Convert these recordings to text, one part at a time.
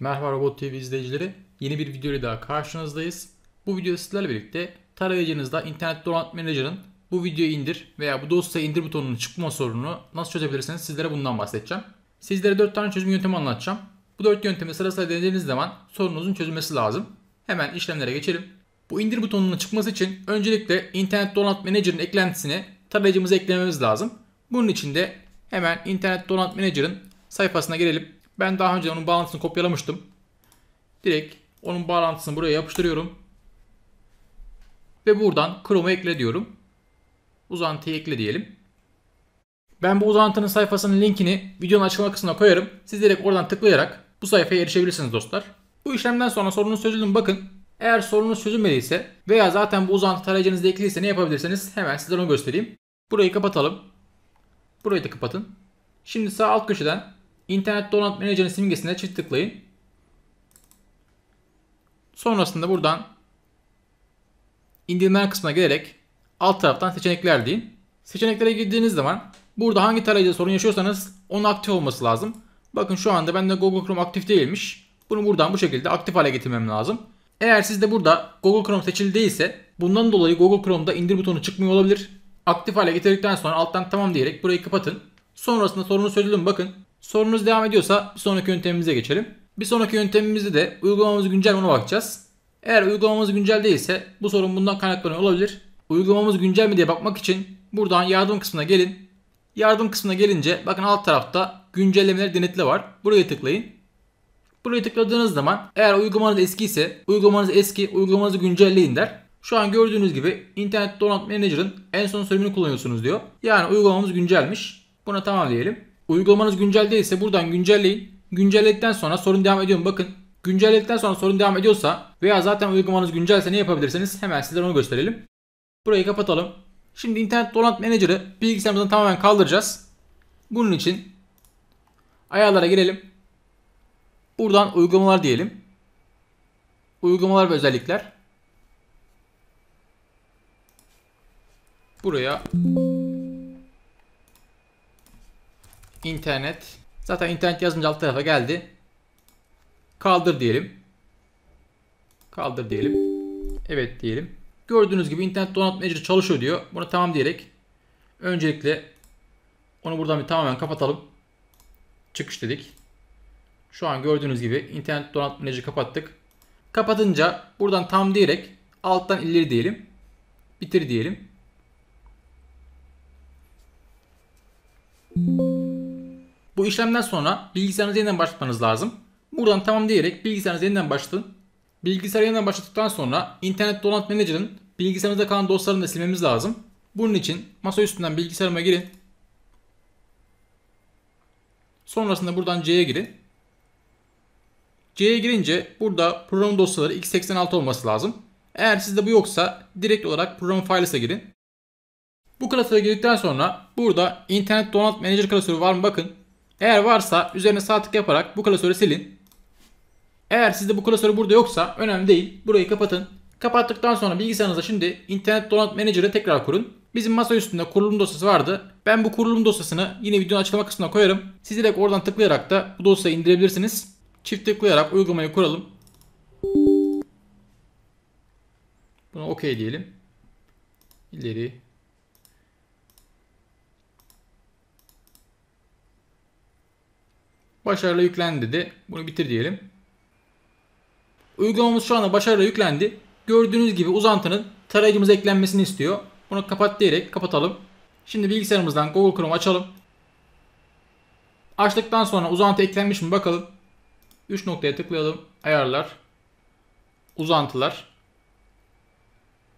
Merhaba Robot TV izleyicileri. Yeni bir video ile daha karşınızdayız. Bu videoda sizlerle birlikte tarayıcınızda internet download manager'ın bu videoyu indir veya bu dosyayı indir butonunun çıkma sorununu nasıl çözebilirsiniz sizlere bundan bahsedeceğim. Sizlere 4 tane çözüm yöntemi anlatacağım. Bu 4 yöntemi sırasıyla denediğiniz zaman sorununuzun çözülmesi lazım. Hemen işlemlere geçelim. Bu indir butonunun çıkması için öncelikle internet download manager'ın eklentisini tarayıcımıza eklememiz lazım. Bunun için de hemen internet download manager'ın sayfasına girelim ben daha önce onun bağlantısını kopyalamıştım. Direkt onun bağlantısını buraya yapıştırıyorum. Ve buradan Chrome'u ekle diyorum. Uzantıyı ekle diyelim. Ben bu uzantının sayfasının linkini videonun açıklama kısmına koyarım. Siz direkt oradan tıklayarak bu sayfaya erişebilirsiniz dostlar. Bu işlemden sonra sorunun çözüldüğünü bakın. Eğer sorunuz çözülmediyse veya zaten bu uzantı tarayıcınızda ekliyse ne yapabilirsiniz? Hemen size onu göstereyim. Burayı kapatalım. Burayı da kapatın. Şimdi sağ alt köşeden İnternet Download Manager'ın simgesine çift tıklayın. Sonrasında buradan indirme kısmına gelerek alt taraftan seçenekler deyin. Seçeneklere girdiğiniz zaman burada hangi tarayıcıda sorun yaşıyorsanız onun aktif olması lazım. Bakın şu anda bende Google Chrome aktif değilmiş. Bunu buradan bu şekilde aktif hale getirmem lazım. Eğer sizde burada Google Chrome seçili değilse bundan dolayı Google Chrome'da indir butonu çıkmıyor olabilir. Aktif hale getirdikten sonra alttan tamam diyerek burayı kapatın. Sonrasında sorunu çözülüm bakın. Sorunuz devam ediyorsa bir sonraki yöntemimize geçelim. Bir sonraki yöntemimizde de uygulamamız güncel ona bakacağız. Eğer uygulamamız güncel değilse bu sorun bundan kaynaklanıyor olabilir. Uygulamamız güncel mi diye bakmak için buradan yardım kısmına gelin. Yardım kısmına gelince bakın alt tarafta güncellemeler denetle var. Buraya tıklayın. Buraya tıkladığınız zaman eğer uygulamanız eski ise uygulamanız eski uygulamanızı güncelleyin der. Şu an gördüğünüz gibi Internet donanım Manager'ın en son sürümünü kullanıyorsunuz diyor. Yani uygulamamız güncelmiş. Buna tamam diyelim. Uygulamanız güncel değilse buradan güncelleyin. Güncelledikten sonra sorun devam ediyor mu bakın. Güncelledikten sonra sorun devam ediyorsa veya zaten uygulamanız güncelse ne yapabilirsiniz hemen sizlere onu gösterelim. Burayı kapatalım. Şimdi internet dolant menajeri bilgisayarımızdan tamamen kaldıracağız. Bunun için ayarlara girelim. Buradan uygulamalar diyelim. Uygulamalar ve özellikler. Buraya internet. Zaten internet yazınca alt tarafa geldi. Kaldır diyelim. Kaldır diyelim. Evet diyelim. Gördüğünüz gibi internet donatmayıcı çalışıyor diyor. Bunu tamam diyerek öncelikle onu buradan bir tamamen kapatalım. Çıkış dedik. Şu an gördüğünüz gibi internet donatmayıcı kapattık. Kapatınca buradan tam diyerek alttan ileri diyelim. Bitir diyelim. Bu işlemden sonra bilgisayarınızı yeniden başlatmanız lazım. Buradan tamam diyerek bilgisayarınızı yeniden başlatın. Bilgisayarı yeniden başlattıktan sonra internet Donat manager'ın bilgisayarınızda kalan dosyalarını da silmemiz lazım. Bunun için masa üstünden bilgisayarıma girin. Sonrasında buradan C'ye girin. C'ye girince burada program dosyaları x86 olması lazım. Eğer sizde bu yoksa direkt olarak program files'e girin. Bu klasöre girdikten sonra burada internet donat manager klasörü var mı bakın. Eğer varsa üzerine sağ tık yaparak bu klasörü silin. Eğer sizde bu klasör burada yoksa önemli değil. Burayı kapatın. Kapattıktan sonra bilgisayarınıza şimdi internet donanım manager'ı tekrar kurun. Bizim masa üstünde kurulum dosyası vardı. Ben bu kurulum dosyasını yine videonun açıklama kısmına koyarım. Siz direkt oradan tıklayarak da bu dosyayı indirebilirsiniz. Çift tıklayarak uygulamayı kuralım. Buna OK diyelim. İleri, Başarılı yüklendi dedi. Bunu bitir diyelim. Uygulamamız şu anda başarılı yüklendi. Gördüğünüz gibi uzantının tarayıcımıza eklenmesini istiyor. Bunu kapat diyerek kapatalım. Şimdi bilgisayarımızdan Google Chrome açalım. Açtıktan sonra uzantı eklenmiş mi bakalım. 3 noktaya tıklayalım. Ayarlar. Uzantılar.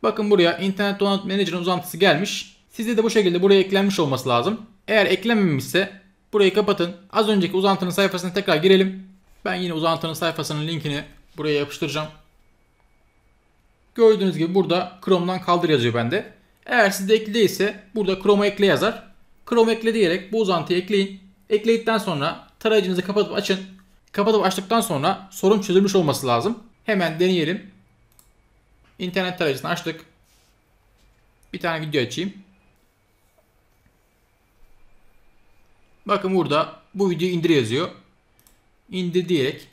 Bakın buraya Internet Download Manager'ın uzantısı gelmiş. Sizde de bu şekilde buraya eklenmiş olması lazım. Eğer eklenmemişse Burayı kapatın. Az önceki uzantının sayfasına tekrar girelim. Ben yine uzantının sayfasının linkini buraya yapıştıracağım. Gördüğünüz gibi burada Chrome'dan kaldır yazıyor bende. Eğer sizde ekli değilse burada Chrome'a ekle yazar. Chrome ekle diyerek bu uzantıyı ekleyin. Ekledikten sonra tarayıcınızı kapatıp açın. Kapatıp açtıktan sonra sorun çözülmüş olması lazım. Hemen deneyelim. İnternet tarayıcısını açtık. Bir tane video açayım. Bakın burada bu videoyu indir yazıyor. İndir diyerek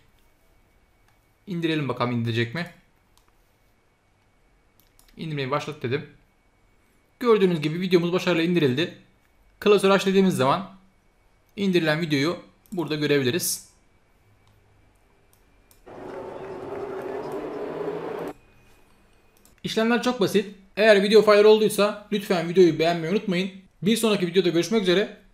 indirelim bakalım indirecek mi? İndirmeyi başlat dedim. Gördüğünüz gibi videomuz başarılı indirildi. Klasör aç dediğimiz zaman indirilen videoyu burada görebiliriz. İşlemler çok basit. Eğer video faydalı olduysa lütfen videoyu beğenmeyi unutmayın. Bir sonraki videoda görüşmek üzere.